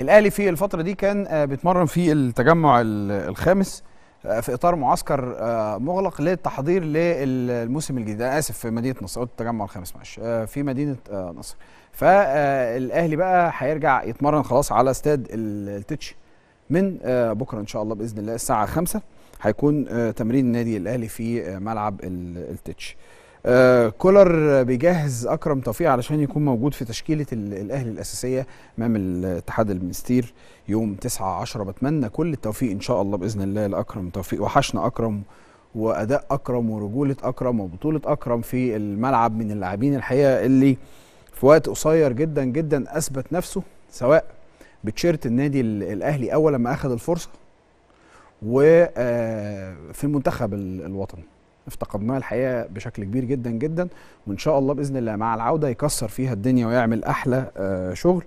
الاهلي في الفتره دي كان آه، بيتمرن في التجمع الخامس آه، في اطار معسكر آه، مغلق للتحضير للموسم الجديد انا اسف في مدينه نصر قلت التجمع الخامس معلش في مدينه نصر فالاهلي بقى هيرجع يتمرن خلاص على استاد التتش من بكره ان شاء الله باذن الله الساعه 5 هيكون تمرين النادي الاهلي في ملعب التتش آه كولر بيجهز اكرم توفيق علشان يكون موجود في تشكيله الاهلي الاساسيه امام الاتحاد المنستير يوم 9 10 بتمنى كل التوفيق ان شاء الله باذن الله لاكرم توفيق وحشنا اكرم واداء اكرم ورجوله اكرم وبطوله اكرم في الملعب من اللاعبين الحقيقه اللي في وقت قصير جدا جدا اثبت نفسه سواء بتشيرت النادي الاهلي اول ما اخذ الفرصه وفي آه، المنتخب الوطني افتقدناه الحقيقه بشكل كبير جدا جدا وان شاء الله باذن الله مع العوده يكسر فيها الدنيا ويعمل احلى آه، شغل